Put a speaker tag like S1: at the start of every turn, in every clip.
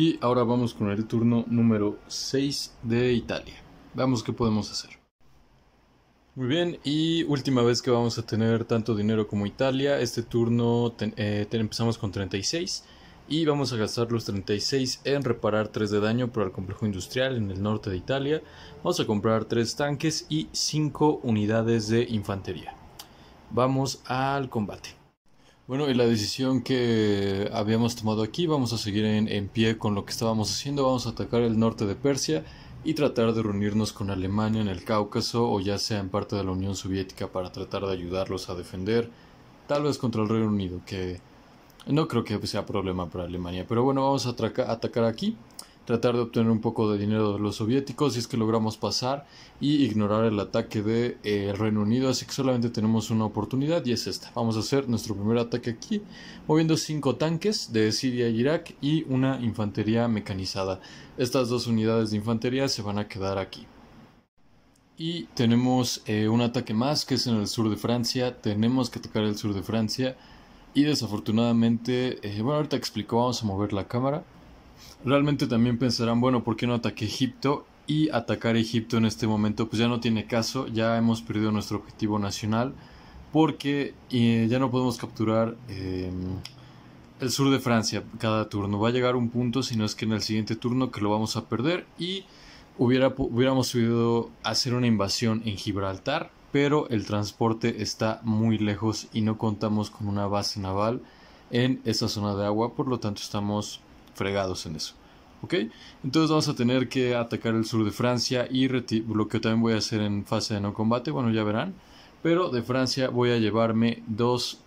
S1: Y ahora vamos con el turno número 6 de Italia. Veamos qué podemos hacer. Muy bien, y última vez que vamos a tener tanto dinero como Italia. Este turno eh, empezamos con 36 y vamos a gastar los 36 en reparar 3 de daño para el complejo industrial en el norte de Italia. Vamos a comprar 3 tanques y 5 unidades de infantería. Vamos al combate. Bueno, y la decisión que habíamos tomado aquí, vamos a seguir en, pie con lo que estábamos haciendo, vamos a atacar el norte de Persia y tratar de reunirnos con Alemania en el Cáucaso o ya sea en parte de la Unión Soviética para tratar de ayudarlos a defender, tal vez contra el Reino Unido, que no creo que sea problema para Alemania, pero bueno, vamos a atacar aquí tratar de obtener un poco de dinero de los soviéticos si es que logramos pasar y ignorar el ataque de, eh, Reino Unido. Así que solamente tenemos una oportunidad y es esta. Vamos a hacer nuestro primer ataque aquí, moviendo cinco tanques de Siria e Irak y una infantería mecanizada. Estas dos unidades de infantería se van a quedar aquí. Y tenemos eh, un ataque más que es en el sur de Francia. Tenemos que atacar el sur de Francia. Y desafortunadamente, eh, bueno, ahorita explico, vamos a mover la cámara. Realmente también pensarán, bueno, ¿por qué no ataque Egipto? Y atacar Egipto en este momento pues ya no tiene caso, ya hemos perdido nuestro objetivo nacional porque eh, ya no podemos capturar em, el sur de Francia cada turno. Va a llegar un punto, si no es que en el siguiente turno que lo vamos a perder y hubiera, hubiéramos podido hacer una invasión en Gibraltar, pero el transporte está muy lejos y no contamos con una base naval en esa zona de agua, por lo tanto estamos fregados en eso. ¿Ok? Entonces vamos a tener que atacar el sur de Francia y lo que también voy a hacer en fase de no combate, bueno ya verán. Pero de Francia voy a llevarme dos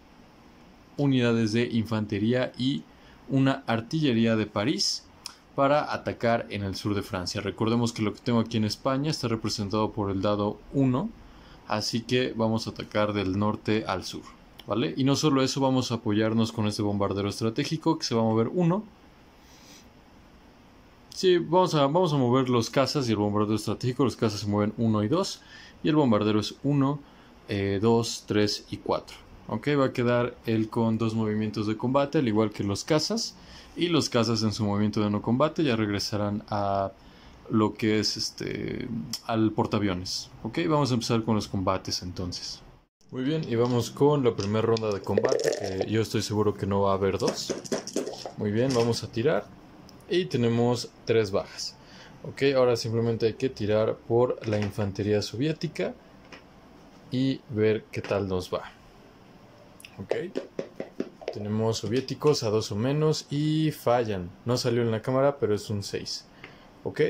S1: unidades de infantería y una artillería de París para atacar en el sur de Francia. Recordemos que lo que tengo aquí en España está representado por el dado 1, así que vamos a atacar del norte al sur. ¿Vale? Y no solo eso, vamos a apoyarnos con este bombardero estratégico que se va a mover 1 Sí, vamos a, mover los cazas y el bombardero estratégico. Los cazas se mueven 1 y 2. Y el bombardero es 1, 2, 3 y 4. Ok, va a quedar él con dos movimientos de combate, al igual que los cazas. Y los cazas en su movimiento de no combate ya regresarán a lo que es este al portaaviones. Ok, vamos a empezar con los combates entonces. Muy bien, y vamos con la primera ronda de combate. yo estoy seguro que no va a haber dos. Muy bien, vamos a tirar y tenemos tres bajas. Ok, ahora simplemente hay que tirar por la infantería soviética y ver qué tal nos va. Ok, tenemos soviéticos a dos o menos y fallan. No salió en la cámara, pero es un 6. Ok,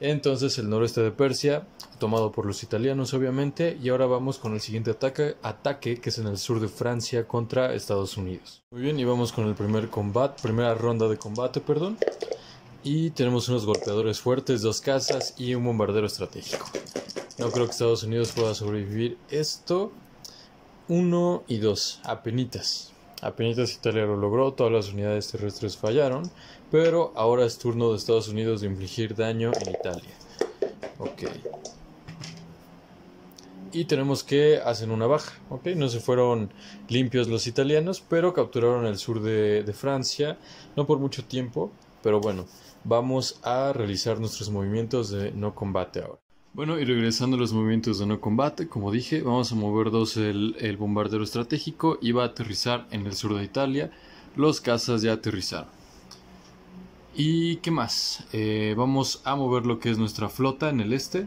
S1: entonces el noreste de Persia, tomado por los italianos obviamente, y ahora vamos con el siguiente ataque, ataque que es en el sur de Francia contra Estados Unidos. Muy bien, y vamos con el primer combate, primera ronda de combate, perdón. Y tenemos unos golpeadores fuertes, dos casas y un bombardero estratégico. No creo que Estados Unidos pueda sobrevivir esto. Uno y dos, apenitas. Apenitas Italia lo logró, todas las unidades terrestres fallaron, pero ahora es turno de Estados Unidos de infligir daño en Italia. Ok. Y tenemos que hacer una baja, ok. No se fueron limpios los italianos, pero capturaron el sur de Francia, no por mucho tiempo, pero bueno, vamos a realizar nuestros movimientos de no combate ahora. Bueno, y regresando a los movimientos de no combate, como dije, vamos a mover dos el, bombardero estratégico y va a aterrizar en el sur de Italia. Los cazas ya aterrizaron. ¿Y qué más? Eh, vamos a mover lo que es nuestra flota en el este.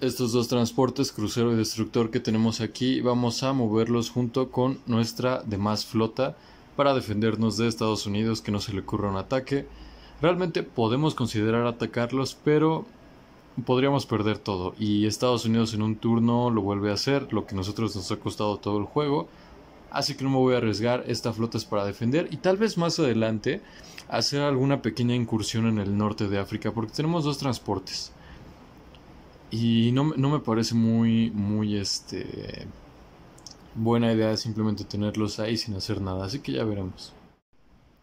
S1: Estos dos transportes, crucero y destructor que tenemos aquí, vamos a moverlos junto con nuestra demás flota para defendernos de Estados Unidos que no se le ocurra un ataque Realmente podemos considerar atacarlos, pero podríamos perder todo. Y Estados Unidos en un turno lo vuelve a hacer, lo que a nosotros nos ha costado todo el juego. Así que no me voy a arriesgar, esta flota es para defender y tal vez más adelante hacer alguna pequeña incursión en el norte de África, porque tenemos dos transportes. Y no, no me parece muy, muy este, buena idea simplemente tenerlos ahí sin hacer nada, así que ya veremos.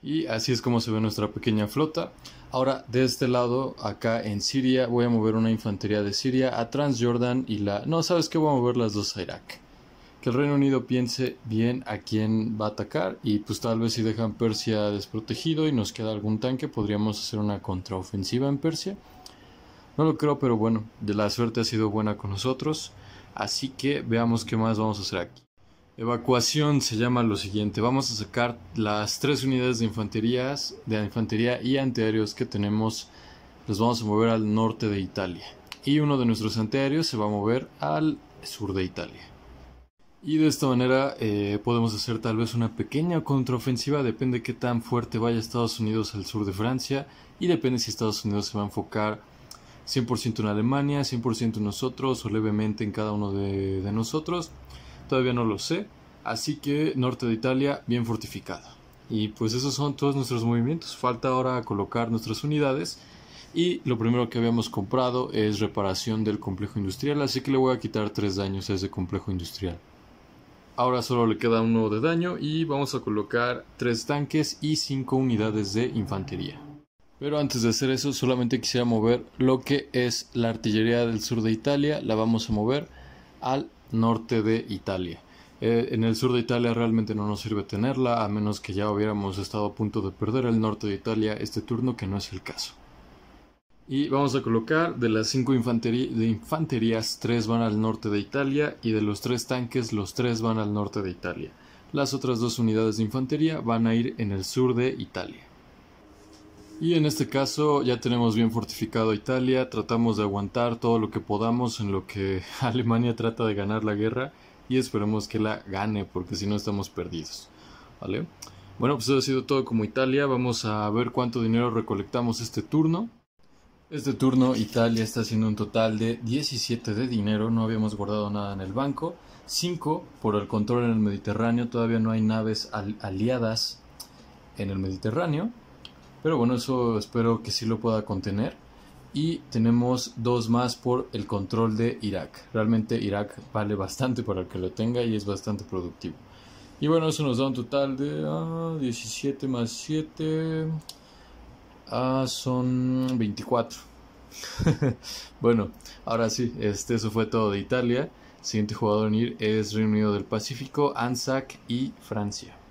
S1: Y así es como se ve nuestra pequeña flota. Ahora, de este lado, acá en Siria, voy a mover una infantería de Siria a Transjordan y la... No, ¿sabes qué? Voy a mover las dos a Irak. Que el Reino Unido piense bien a quién va a atacar y pues tal vez si dejan Persia desprotegido y nos queda algún tanque, podríamos hacer una contraofensiva en Persia. No lo creo, pero bueno, de la suerte ha sido buena con nosotros. Así que veamos qué más vamos a hacer aquí. Evacuación se llama lo siguiente. Vamos a sacar las tres unidades de infanterías, de infantería y antiaéreos que tenemos. Los vamos a mover al norte de Italia. Y uno de nuestros antiaéreos se va a mover al sur de Italia. Y de esta manera eh, podemos hacer tal vez una pequeña contraofensiva, depende qué tan fuerte vaya Estados Unidos al sur de Francia y depende si Estados Unidos se va a enfocar 100% en Alemania, 100% en nosotros o levemente en cada uno de nosotros todavía no lo sé. Así que norte de Italia bien fortificado. Y pues esos son todos nuestros movimientos. Falta ahora colocar nuestras unidades. Y lo primero que habíamos comprado es reparación del complejo industrial. Así que le voy a quitar tres daños a ese complejo industrial. Ahora solo le queda uno de daño y vamos a colocar tres tanques y cinco unidades de infantería. Pero antes de hacer eso solamente quisiera mover lo que es la artillería del sur de Italia. La vamos a mover al norte de Italia. Eh, en el sur de Italia realmente no nos sirve tenerla, a menos que ya hubiéramos estado a punto de perder el norte de Italia este turno, que no es el caso. Y vamos a colocar de las 5 infanterías, 3 van al norte de Italia y de los 3 tanques, los 3 van al norte de Italia. Las otras dos unidades de infantería van a ir en el sur de Italia. Y en este caso ya tenemos bien fortificado Italia, tratamos de aguantar todo lo que podamos en lo que Alemania trata de ganar la guerra y esperemos que la gane porque si no estamos perdidos. ¿Vale? Bueno, pues eso ha sido todo como Italia, vamos a ver cuánto dinero recolectamos este turno. Este turno Italia está haciendo un total de 17 de dinero, no habíamos guardado nada en el banco, 5 por el control en el Mediterráneo, todavía no hay naves aliadas en el Mediterráneo pero bueno, eso espero que sí lo pueda contener. Y tenemos dos más por el control de Irak. Realmente Irak vale bastante para el que lo tenga y es bastante productivo. Y bueno, eso nos da un total de 17 ah, más 7. Ah, son 24. bueno, ahora sí, este, eso fue todo de Italia. siguiente jugador a ir es Reino Unido del Pacífico, ANZAC y Francia.